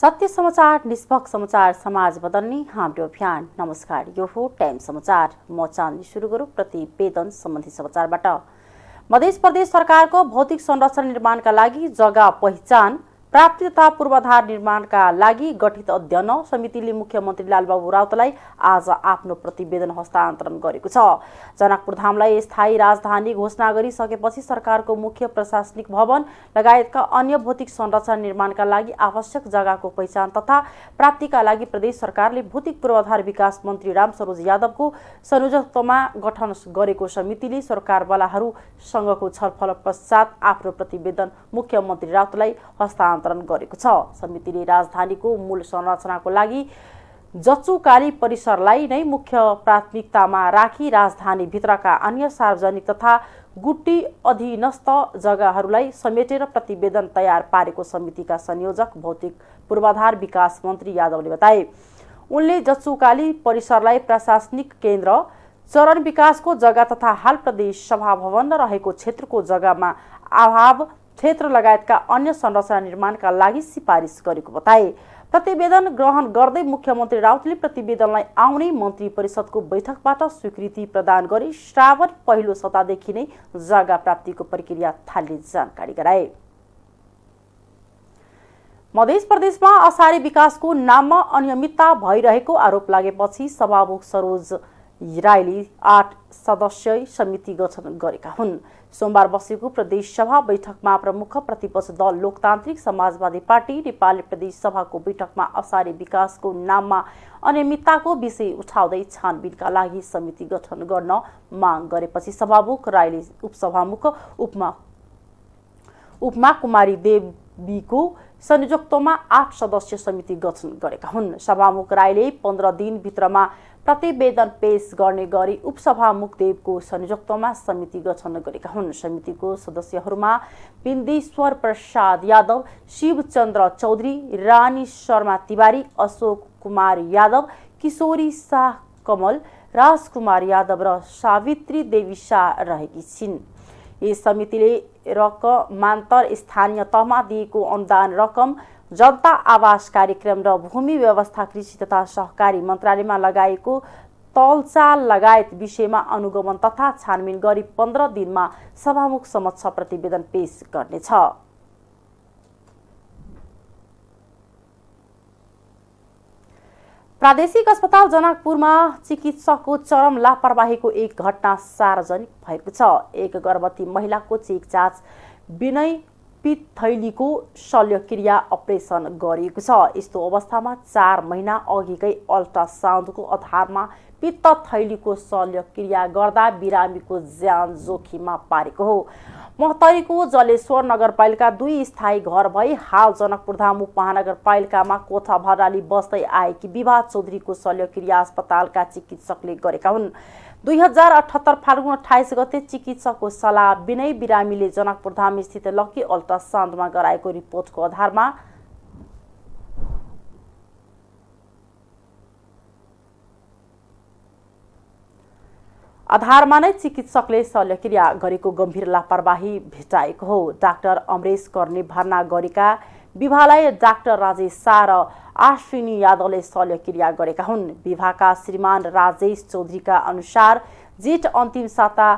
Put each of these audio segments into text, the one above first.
सत्य समाचार निष्पक्ष समाचार समाज बदल्ने हाम्रो अभियान नमस्कार यो हो टाइम समाचार म चाँदी सुरु गरौँ प्रतिवेदन सम्बन्धी समाचारबाट मध्य प्रदेश सरकारको भौतिक संरचना निर्माणका लागि जग्गा पहिचान प्राप्ति तथा पूर्वाधार निर्माणका लागि गठित अध्ययन समितिले मुख्यमन्त्री लालबाबु राउतलाई आज आफ्नो प्रतिवेदन हस्तान्तरण गरेको छ जनकपुर धामलाई स्थायी राजधानी घोषणा गरिसकेपछि सरकारको मुख्य प्रशासनिक भवन लगायतका अन्य भौतिक संरचना निर्माणका लागि आवश्यक जग्गाको पहिचान तथा प्राप्तिका लागि प्रदेश सरकारले भौतिक पूर्वाधार विकास मन्त्री रामसरोज यादवको संयोजकत्वमा गठन गरेको समितिले सरकारवालाहरूसँगको छलफल पश्चात आफ्नो प्रतिवेदन मुख्यमन्त्री राउतलाई हस्तान्तरण हस्तान्तरण गरेको छ समितिले राजधानीको मूल संरचनाको लागि जच्चुकाली परिसरलाई नै मुख्य प्राथमिकतामा राखी राजधानीभित्रका अन्य सार्वजनिक तथा गुट्टी अधीनस्थ जग्गाहरूलाई समेटेर प्रतिवेदन तयार पारेको समितिका संयोजक भौतिक पूर्वाधार विकास मन्त्री यादवले बताए उनले जचुकाली परिसरलाई प्रशासनिक केन्द्र चरण विकासको जग्गा तथा हाल प्रदेश सभा भवन रहेको क्षेत्रको जग्गामा अभाव क्षेत्र लगायतका अन्य संरचना निर्माणका लागि सिफारिस गरेको बताए प्रतिवेदन ग्रहण गर्दै मुख्यमन्त्री राउतले प्रतिवेदनलाई आउने मन्त्री परिषदको बैठकबाट स्वीकृति प्रदान गरी श्रावण पहिलो सतादेखि नै जग्गा प्राप्तिको प्रक्रिया थाल्ने जानकारी गराए मध्य प्रदेशमा असारे विकासको नाममा अनियमितता भइरहेको आरोप लागेपछि सभामुख सरोज राईले आठ सदस्य समिति गठन गरेका हुन् सोमबार बसेको प्रदेशसभा बैठकमा प्रमुख प्रतिपक्ष दल लोकतान्त्रिक समाजवादी पार्टी नेपाली प्रदेशसभाको बैठकमा असारे विकासको नाममा अनियमितताको विषय उठाउँदै छानबिनका लागि समिति गठन गर्न माग गरेपछि सभामुख राईले उपसभामुख उपमा उपमा कुमारी देवीको संयोजकत्वमा आठ सदस्य समिति गठन गरेका हुन् सभामुख राईले पन्ध्र दिनभित्रमा प्रतिवेदन पेश गर्ने गरी उपसभामुख देवको संयोजकत्वमा समिति गठन गरेका हुन् समितिको सदस्यहरूमा पिन्दीश्वर प्रसाद यादव शिवचन्द्र चौधरी रानी शर्मा तिवारी अशोक कुमार यादव किशोरी शाह कमल राजकुमार यादव र सावित्री देवी शाह रहेकी छिन् यस समितिले रकमान्तर स्थानीय तहमा दिएको अनुदान रकम जनता आवास कार्यक्रम र भूमि व्यवस्था कृषि तथा सहकारी मन्त्रालयमा लगाएको तलचाल लगायत विषयमा अनुगमन तथा छानबिन गरी पन्ध्र दिनमा सभामुख समक्ष प्रतिवेदन पेश गर्नेछ प्रादेशिक अस्पताल जनकपुरमा चिकित्सकको चरम लापरवाहीको एक घटना सार्वजनिक भएको छ एक गर्भवती महिलाको चेक जाँच विनय पितथैलीको शल्यक्रिया अपरेसन गरिएको छ यस्तो अवस्थामा चार महिना अघिकै अल्ट्रासाउन्डको आधारमा पित्त थैलीको शल्यक्रिया गर्दा बिरामीको ज्यान जोखिममा पारेको हो महतरीको जलेश्वर नगरपालिका दुई स्थायी घर भई हाल जनकपुरधाम उपमहानगरपालिकामा कोठा भराली बस्दै आएकी विवाह चौधरीको शल्यक्रिया अस्पतालका चिकित्सकले गरेका हुन् दुई हजार अठहत्तर फाल्गुन अठाइस गते चिकित्सकको सल्लाह बिनै बिरामीले जनकपुर धाम स्थित लक्की अल्ट्रासाउन्डमा गराएको रिपोर्टको आधारमा आधारमा नै चिकित्सकले शल्यक्रिया गरेको गम्भीर लापरवाही भेटाएको हो डाक्टर अमरेश कर्णी भर्ना गरेका विवाहलाई डाक्टर राजेश शाह र आश्विनी यादवले शल्यक्रिया गरेका हुन् विवाहका श्रीमान राजेश चौधरीका अनुसार जेठ अन्तिम साता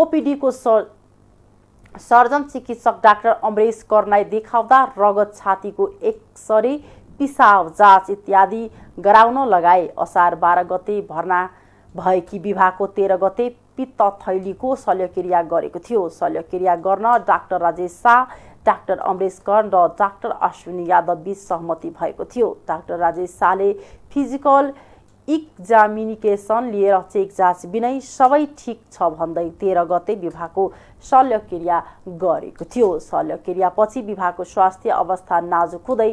ओपिडीको स सर्जन चिकित्सक डाक्टर अमरेश कर्णलाई देखाउँदा रगत छातीको एक्सरे पिसाब जाँच इत्यादि गराउन लगाए असार बाह्र गते भर्ना भएकी विवाहको तेह्र गते पित्त थैलीको शल्यक्रिया गरेको थियो शल्यक्रिया गर्न डाक्टर राजेश शाह डाक्टर अमरेश कर्ण र डाक्टर अश्विनी यादव बीच सहमति भएको थियो डाक्टर राजेश शाहले फिजिकल इक्जामिनिकेसन लिएर चेक जाँच बिनै सबै ठिक छ भन्दै तेह्र गते विभागको शल्यक्रिया गरेको थियो शल्यक्रियापछि विभागको स्वास्थ्य अवस्था नाजुक हुँदै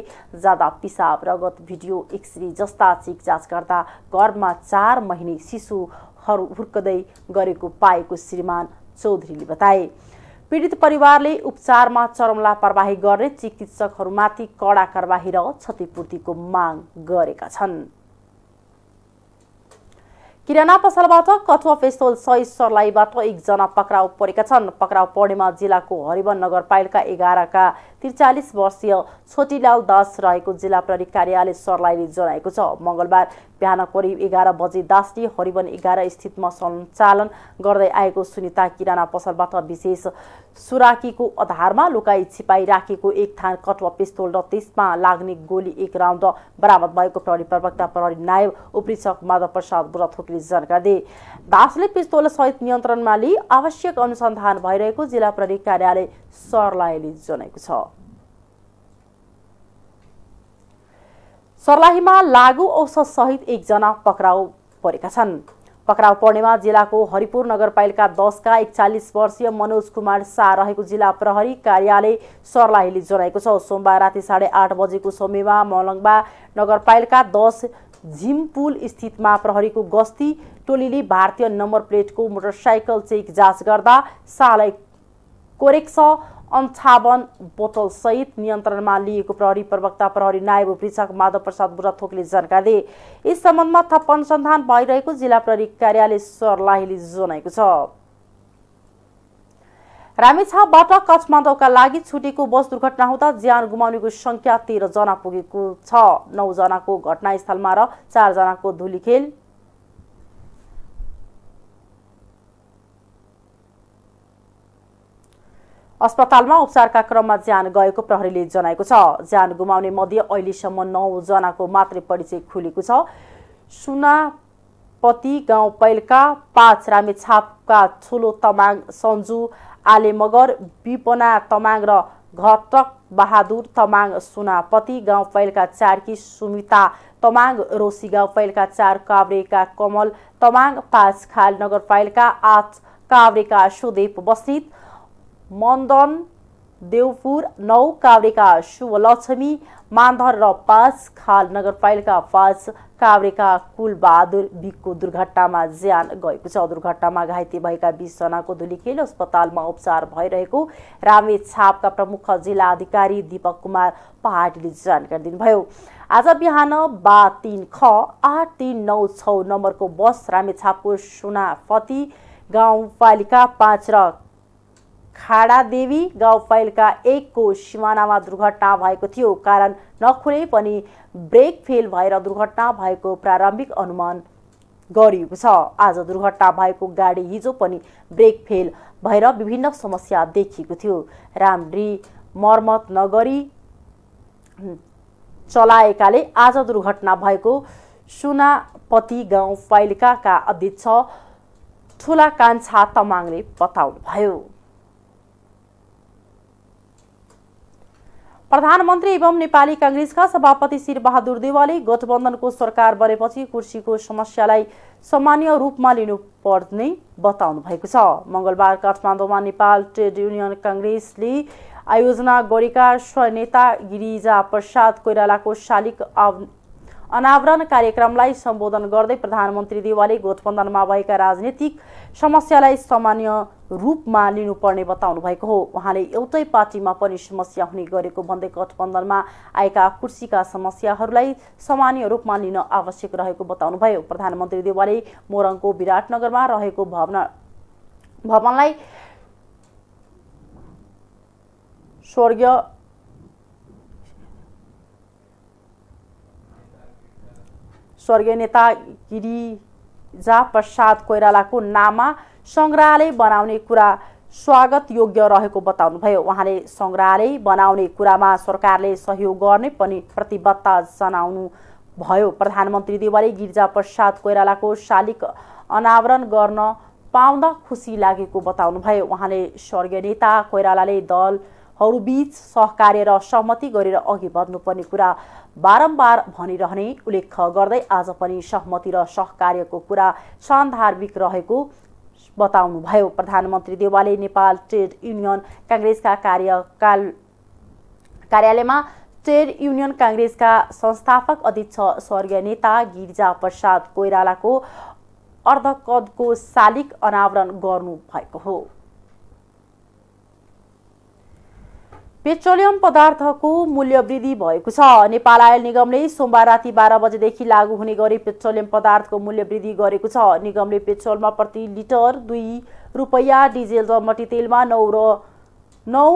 जाँदा पिसाब रगत भिडियो एक्सरे जस्ता चेक जाँच गर्दा घरमा चार महिने शिशुहरू हुर्कदै गरेको पाएको श्रीमान चौधरीले बताए पीडित परिवारले उपचारमा चरम लापरवाही गर्ने चिकित्सकहरूमाथि कडा कारवाही र क्षतिपूर्तिको माग गरेका छन् किराना पसलबाट कठुवा पेस्तोल सही सर्लाहीबाट एकजना पक्राउ परेका छन् पक्राउ पर्नेमा जिल्लाको हरिवन नगरपालिका एघारका त्रिचालिस वर्षीय छोटीलाल दास रहेको जिल्ला प्रहरी कार्यालय सर्लाहीले जनाएको छ मङ्गलबार बिहान करिब एघार बजे दासले हरिवन एघार स्थितमा सञ्चालन गर्दै आएको सुनिता किराना पसलबाट विशेष सुराकीको आधारमा लुकाई छिपाई राखेको एक थान कटवा पिस्तोल र त्यसमा लाग्ने गोली एक राउन्ड बरामद भएको प्रहरी प्रवक्ता प्रहरी नायब उपरीक्षक माधव प्रसाद बुराथोकले जानकारी दिए दासले पिस्तोल सहित नियन्त्रणमा लिई आवश्यक अनुसन्धान भइरहेको जिल्ला प्रहरी कार्यालय सरलाईले जनाएको छ सर्लाहीमा लागु औषध सहित एकजना पक्राउ परेका छन् पक्राउ पर्नेमा जिल्लाको हरिपुर नगरपालिका दसका एकचालिस वर्षीय मनोज कुमार शाह रहेको जिल्ला प्रहरी कार्यालय सर्लाहीले जनाएको छ सोमबार राति साढे आठ बजेको समयमा मलङ्बा नगरपालिका दस झिम स्थितमा प्रहरीको गस्ती टोलीले भारतीय नम्बर प्लेटको मोटरसाइकल चेक जाँच गर्दा शाहलाई कोरेक्स अन्ठावन बोतलसहित नियन्त्रणमा लिएको प्रहरी प्रवक्ता प्रहरी नायब उपरीक्षक माधव प्रसाद बुढाथोकले जानकारी दिए यस सम्बन्धमा थप अनुसन्धान भइरहेको जिल्ला प्रहरी कार्यालय सरलाहीले जनाएको छ रामेछापबाट काठमाडौँका लागि छुटेको बस दुर्घटना हुँदा ज्यान गुमाउनेको सङ्ख्या तेह्रजना पुगेको छ नौजनाको घटनास्थलमा र चारजनाको धुलीखेल अस्पतालमा उपचारका क्रममा ज्यान गएको प्रहरीले जनाएको छ ज्यान गुमाउने मध्ये अहिलेसम्म नौजनाको मात्रै परिचय खुलेको छ सुनापति गाउँ पैलका पाँच रामेछापका छोलो तमाङ सन्जु आले मगर विपना तमाङ र घटक बहादुर तमाङ सुनापति गाउँ पैलका चारकी सुमिता तमाङ रोसी गाउँ पैलका चार काभ्रेका कमल तमाङ पाँच खाल नगरपालिका आठ काभ्रेका सुदेव बस्नेत मन्दन देवपुर नौ काभ्रेका शुभलक्ष्मी मान्धर र पाँच खाल नगरपालिका पाँच काभ्रेका कुलबहादुर बिकको दुर्घटनामा ज्यान गएको छ दुर्घटनामा घाइते भएका बिसजनाको धुलिखेल अस्पतालमा उपचार भइरहेको रामेछापका प्रमुख जिल्ला अधिकारी दीपक कुमार पहाडीले जानकारी दिनुभयो आज बिहान बा तिन ख आठ तिन नौ छ नम्बरको बस रामेछापको सुनाफती गाउँपालिका पाँच र खाडादेवी गाउँपालिका एकको सिमानामा दुर्घटना भएको थियो कारण नखुले पनि ब्रेक फेल भएर दुर्घटना भएको प्रारम्भिक अनुमान गरिएको छ आज दुर्घटना भएको गाडी हिजो पनि ब्रेक फेल भएर विभिन्न समस्या देखिएको थियो राम्री मर्मत नगरी चलाएकाले आज दुर्घटना भएको सुनापति गाउँपालिकाका अध्यक्ष ठुला कान्छा तमाङले बताउनुभयो प्रधानमन्त्री एवं नेपाली काङ्ग्रेसका सभापति शिरबहादुर देवालले गठबन्धनको सरकार बनेपछि कुर्सीको समस्यालाई सामान्य रूपमा लिनुपर्ने बताउनु भएको छ मङ्गलबार काठमाडौँमा नेपाल ट्रेड युनियन काङ्ग्रेसले आयोजना गरेका स्वनेता गिरिजा प्रसाद कोइरालाको शालिक अनावरण कार्यक्रमलाई सम्बोधन गर्दै प्रधानमन्त्री देवाले गठबन्धनमा भएका राजनीतिक समस्यालाई सामान्य रूपमा लिनुपर्ने बताउनु भएको हो उहाँले एउटै पार्टीमा पनि समस्या हुने गरेको भन्दै गठबन्धनमा आएका कुर्सीका समस्याहरूलाई सामान्य रूपमा लिन आवश्यक रहेको बताउनुभयो प्रधानमन्त्री देवालले मोरङको विराटनगरमा रहेको भवन भवनलाई स्वर्गीय स्वर्गीय नेता गिरिजा प्रसाद कोइरालाको नाममा सङ्ग्रहालय बनाउने कुरा स्वागत योग्य रहेको बताउनुभयो उहाँले सङ्ग्रहालय बनाउने कुरामा सरकारले सहयोग गर्ने पनि प्रतिबद्धता जनाउनु भयो प्रधानमन्त्री देवालले गिरिजा प्रसाद कोइरालाको शालिक अनावरण गर्न पाउँदा खुसी लागेको बताउनुभयो उहाँले स्वर्गीय नेता कोइरालाले दलहरूबीच सहकार्य र सहमति गरेर अघि बढ्नुपर्ने कुरा बारम्बार भनिरहने उल्लेख गर्दै आज पनि सहमति र सहकार्यको कुरा सान्दर्भिक रहेको बताउनुभयो प्रधानमन्त्री देवालले नेपाल ट्रेड युनियन काङ्ग्रेसका कार्यकाल कार्यालयमा ट्रेड युनियन काङ्ग्रेसका संस्थापक अध्यक्ष स्वर्गीय नेता गिरिजा प्रसाद कोइरालाको अर्धकदको शालिक अनावरण गर्नु हो पेट्रोलियम पदार्थको मूल्य वृद्धि भएको छ नेपाल आयल निगमले सोमबार राति बाह्र बजेदेखि लागू हुने गरी पेट्रोलियम पदार्थको मूल्य वृद्धि गरेको छ निगमले पेट्रोलमा प्रति लिटर दुई रुपैयाँ डिजेल र मट्टीतेलमा नौ र नौ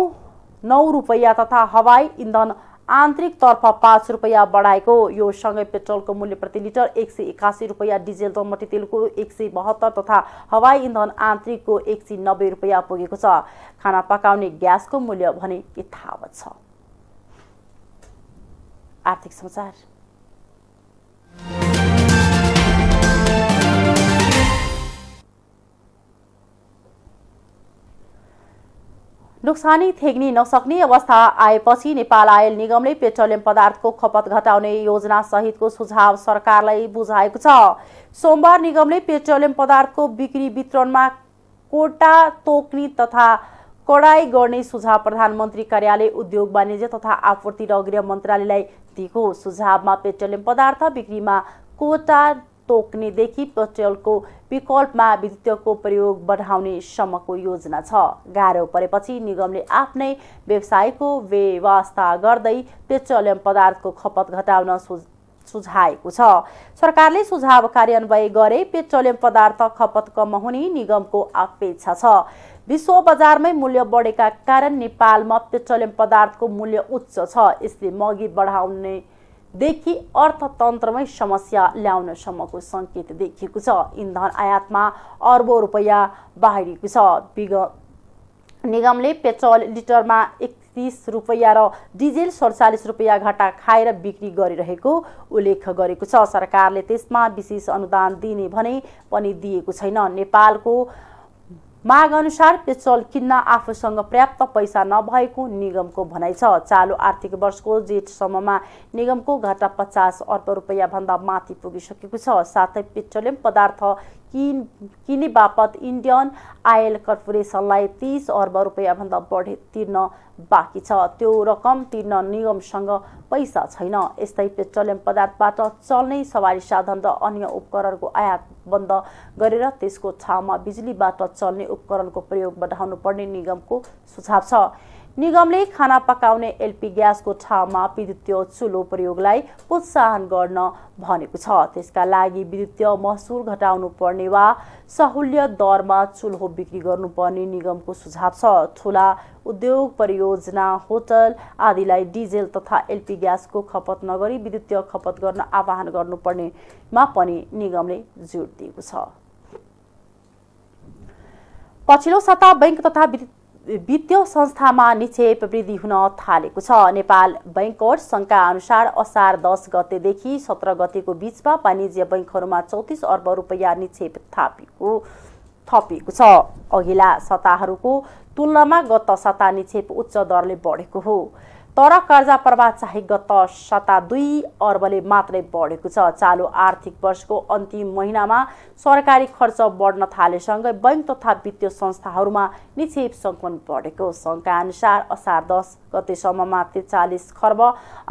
नौ रुपैयाँ तथा हवाई इन्धन आन्तरिक तर्फ पाँच रुपियाँ बढाएको यो सँगै पेट्रोलको मूल्य प्रति लिटर एक सय एकासी रुपियाँ डिजेल तमटी तेलको एक सय बहत्तर तथा हवाई इन्धन आन्तरिकको एक सय नब्बे रुपियाँ पुगेको छ खाना पकाउने ग्यासको मूल्य भने यथावत छ आर्थिक समाचार नोक्सानी थेग्न नसक्ने अवस्था आएपछि नेपाल आयल निगमले पेट्रोलियम पदार्थको खपत घटाउने योजना सहितको सुझाव सरकारलाई बुझाएको छ सोमबार निगमले पेट्रोलियम पदार्थको बिक्री वितरणमा कोटा तोक्ने तथा कडाई गर्ने सुझाव प्रधानमन्त्री कार्यालय उद्योग वाणिज्य तथा आपूर्ति र गृह मन्त्रालयलाई दिएको सुझावमा पेट्रोलियम पदार्थ बिक्रीमा कोटा तोक्नेदेखि पेट्रोलको विकल्पमा विद्युतको प्रयोग बढाउने बढाउनेसम्मको योजना छ गाह्रो परेपछि निगमले आफ्नै व्यवसायको व्यवस्था गर्दै पेट्रोलियम पदार्थको खपत घटाउन सु सुझाएको छ सरकारले सुझाव कार्यान्वयन गरे पेट्रोलियम पदार्थ खपत कम हुने निगमको अपेक्षा छ विश्व बजारमै मूल्य बढेका कारण नेपालमा पेट्रोलियम पदार्थको मूल्य उच्च छ यसले मगी बढाउने देखि अर्थतन्त्रमै समस्या ल्याउनसम्मको सङ्केत देखिएको छ इन्धन आयातमा अर्बौँ रुपियाँ बाहिरिएको छ विग निगमले पेट्रोल लिटरमा एकतिस रुपियाँ र डिजेल सडचालिस रुपियाँ घाटा खाएर बिक्री गरिरहेको उल्लेख गरेको छ सरकारले त्यसमा विशेष अनुदान दिने भने पनि दिएको छैन नेपालको माग अनुसार पेट्रोल किन्न आफूसँग पर्याप्त पैसा नभएको निगमको भनाइ छ चालु आर्थिक वर्षको जेठसम्ममा निगमको घाटा पचास अर्ब रुपियाँभन्दा माथि पुगिसकेको छ साथै पेट्रोलियम पदार्थ किन किने बापत इन्डियन आयल कर्पोरेसनलाई तिस अर्ब रुपियाँभन्दा बढी तिर्न बाँकी छ त्यो रकम तिर्न निगमसँग पैसा छैन यस्तै पेट्रोलियम पदार्थबाट चल्ने सवारी साधन र अन्य उपकरणको आयात बन्द गरेर त्यसको छामा बिजुलीबाट चल्ने उपकरणको प्रयोग बढाउनु पर्ने निगमको सुझाव छ निगमले खाना पकाउने एलपी ग्यासको ठाउँमा विद्युतीय चुलो प्रयोगलाई प्रोत्साहन गर्न भनेको छ त्यसका लागि विद्युतीय महसुल घटाउनु पर्ने वा सहुल्य दरमा चुलो बिक्री गर्नुपर्ने निगमको सुझाव छ ठुला उद्योग परियोजना होटल आदिलाई डिजेल तथा एलपी ग्यासको खपत नगरी विद्युतीय खपत गर्न आह्वान गर्नुपर्नेमा पनि निगमले जोड दिएको छ पछिल्लो साता बैङ्क तथा विद्युत वित्तीय संस्थामा निक्षेप वृद्धि हुन थालेको छ नेपाल बैङ्कर्स सङ्घका अनुसार असार दस गतेदेखि सत्र गतेको बिचमा वाणिज्य बैङ्कहरूमा चौतिस अर्ब रुपियाँ निक्षेप थापिएको थपिएको छ अघिल्ला सत्ताहरूको तुलनामा गत सत्ता निक्षेप उच्च दरले बढेको हो तर कर्जा प्रवाह चाहिँ गत सता दुई अर्बले मात्रै बढेको छ चालु आर्थिक वर्षको अन्तिम महिनामा सरकारी खर्च बढ्न थालेसँगै बैङ्क तथा वित्तीय संस्थाहरूमा निक्षेप सङ्कलन बढेको सङ्घका अनुसार असार दस गतेसम्ममा त्रिचालिस खर्ब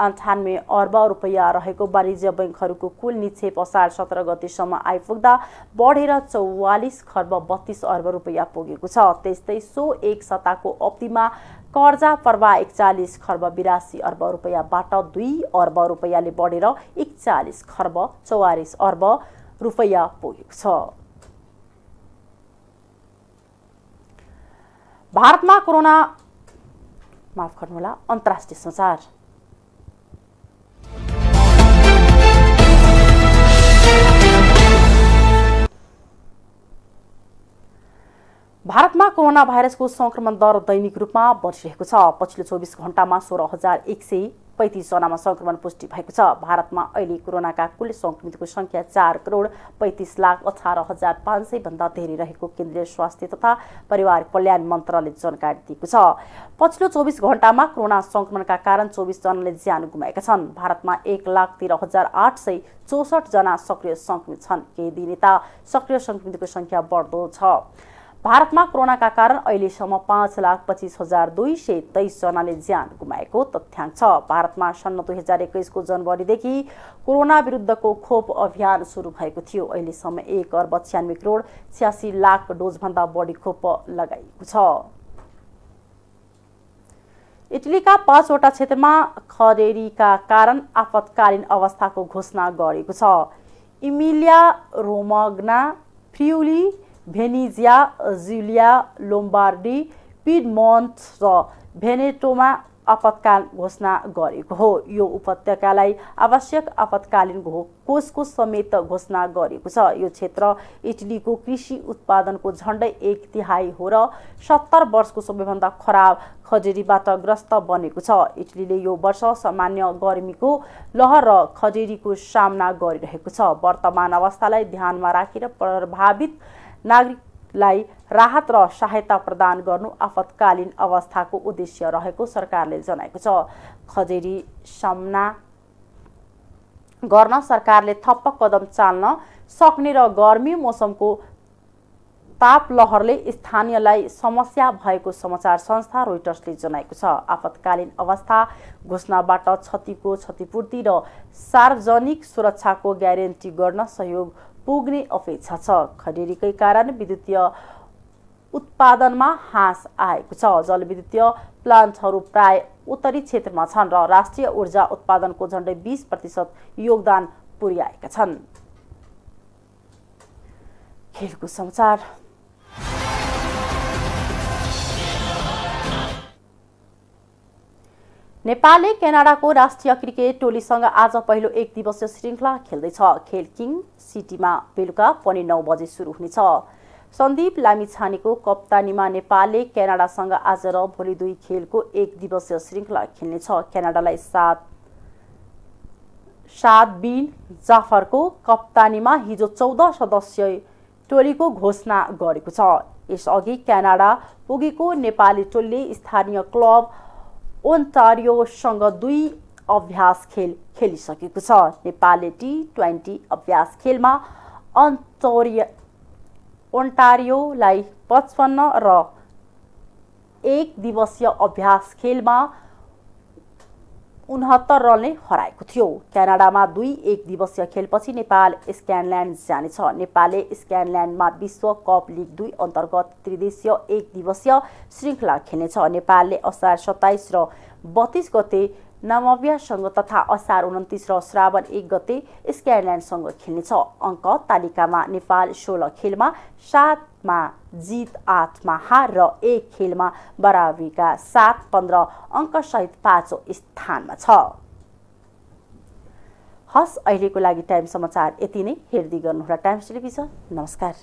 अन्ठानब्बे अर्ब रुपियाँ रहेको वाणिज्य बैङ्कहरूको कुल निक्षेप असार सत्र गतेसम्म आइपुग्दा बढेर चौवालिस खर्ब बत्तिस अर्ब रुपियाँ पुगेको छ त्यस्तै सो एक सताको अवधिमा कर्जा पर्वा एकचालिस खर्ब बिरासी अर्ब रुपियाँबाट दुई अर्ब रुपियाँले बढेर एकचालिस खर्ब चौवालिस अर्ब रुपियाँ पुगेको छ भारतमा कोरोना माफ गर्नुहोला अन्तर्राष्ट्रिय समाचार कोरोना भाइरसको संक्रमण दर दैनिक रूपमा बढिरहेको छ पछिल्लो चौबिस घण्टामा सोह्र हजार एक सय पैँतिसजनामा संक्रमण पुष्टि भएको छ भारतमा अहिले कोरोनाका कुल सङ्क्रमितको सङ्ख्या चार करोड पैँतिस लाख अठार हजार पाँच सयभन्दा धेरै रहेको केन्द्रीय स्वास्थ्य तथा परिवार कल्याण मन्त्रालयले जानकारी दिएको छ पछिल्लो चौबिस घण्टामा कोरोना सङ्क्रमणका कारण चौबिसजनाले ज्यान गुमाएका छन् भारतमा एक लाख तेह्र हजार आठ सय चौसठजना सक्रिय सङ्क्रमित छन् केही दिन यता सक्रिय सङ्क्रमितको सङ्ख्या बढ्दो छ भारतमा कोरोनाका कारण अहिलेसम्म पाँच लाख पच्चिस हजार दुई सय तेइसजनाले ज्यान गुमाएको तथ्याङ्क छ भारतमा सन् दुई हजार एक्काइसको जनवरीदेखि कोरोना विरुद्धको खोप अभियान सुरु भएको थियो अहिलेसम्म एक अर्ब छ्यानब्बे करोड छ्यासी लाख डोजभन्दा बढी खोप लगाइएको छ इटलीका पाँचवटा क्षेत्रमा खडेरीका कारण आपतकालीन अवस्थाको घोषणा गरेको छ इमिलिया रोमग्ना फ्रिउली भेनिजिया जुलिया लोम्बार्डी पिडमोन्ट र भेनेटोमा आपतकाल घोषणा गरेको हो यो उपत्यकालाई आवश्यक आपतकालीन घो कोषको समेत घोषणा गरेको छ यो क्षेत्र इटलीको कृषि उत्पादनको झन्डै एक तिहाई हो र सत्तर वर्षको सबैभन्दा खराब खजेरीबाट ग्रस्त बनेको छ इटलीले यो वर्ष सामान्य गर्मीको लहर र खजेरीको सामना गरिरहेको छ वर्तमान अवस्थालाई ध्यानमा राखेर प्रभावित नागरिकलाई राहत र सहायता प्रदान गर्नु आपतकालीन अवस्थाको उद्देश्य रहेको सरकारले जनाएको छ खजेरी सामना गर्न सरकारले थप्प कदम चाल्न सक्ने र गर्मी मौसमको ताप लहरले स्थानीयलाई समस्या भएको समाचार संस्था रोइटर्सले जनाएको छ आपतकालीन अवस्था घोषणाबाट क्षतिको क्षतिपूर्ति र सार्वजनिक सुरक्षाको ग्यारेन्टी गर्न सहयोग पुग्ने अपेक्षा छ खडेरीकै कारण विद्युतीय उत्पादनमा हाँस आएको छ जलविद्युतीय प्लान्टहरू प्राय उत्तरी क्षेत्रमा छन् र राष्ट्रिय ऊर्जा उत्पादनको झन्डै बिस प्रतिशत योगदान पुर्याएका छन् खेलकुद समाचार नेपालले क्यानाडाको राष्ट्रिय क्रिकेट टोलीसँग आज पहिलो एक दिवसीय श्रृङ्खला खेल्दैछ खेल किङ सिटीमा बेलुका पौने नौ बजे सुरु हुनेछ सन्दीप लामिछानेको कप्तानीमा नेपालले क्यानाडासँग आज र भोलि दुई खेलको एक दिवसीय श्रृङ्खला खेल्नेछ क्यानाडालाई सात सात बिन जाफरको कप्तानीमा हिजो चौध सदस्य टोलीको घोषणा गरेको छ यसअघि क्यानाडा पुगेको नेपाली टोलीले स्थानीय क्लब ओन्टारियोसँग दुई अभ्यास खेल खेलिसकेको छ नेपालले टी ट्वेन्टी अभ्यास खेलमा अन्टोरिया ओन्टारियोलाई पचपन्न र एक दिवसीय अभ्यास खेलमा उनहत्तर रनले हराएको थियो क्यानाडामा दुई एक दिवसीय खेलपछि नेपाल स्क्यानल्यान्ड जानेछ नेपालले स्क्यानल्यान्डमा विश्व कप लिग दुई अन्तर्गत त्रिदेशीय एक दिवसीय श्रृङ्खला खेल्नेछ नेपालले असार सत्ताइस र बत्तिस गते नमव्यसँग तथा असार उन्तिस र श्रावण एक गते स्क्यानल्यान्डसँग खेल्नेछ अङ्क तालिकामा नेपाल सोह्र खेलमा सातमा जित आठमा र एक खेलमा बराबरीका साथ पन्ध्र अङ्कसहित पाँचौँ स्थानमा छ हस् अहिलेको लागि टाइम समाचार यति नै हेर्दै गर्नुहोला टाइम्स टेलिभिजन नमस्कार